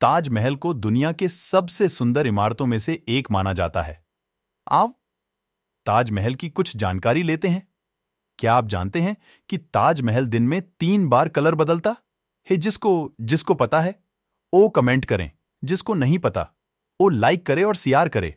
ताजमहल को दुनिया के सबसे सुंदर इमारतों में से एक माना जाता है आओ ताजमहल की कुछ जानकारी लेते हैं क्या आप जानते हैं कि ताजमहल दिन में तीन बार कलर बदलता हे जिसको जिसको पता है ओ कमेंट करें जिसको नहीं पता ओ लाइक करे और सीआर करे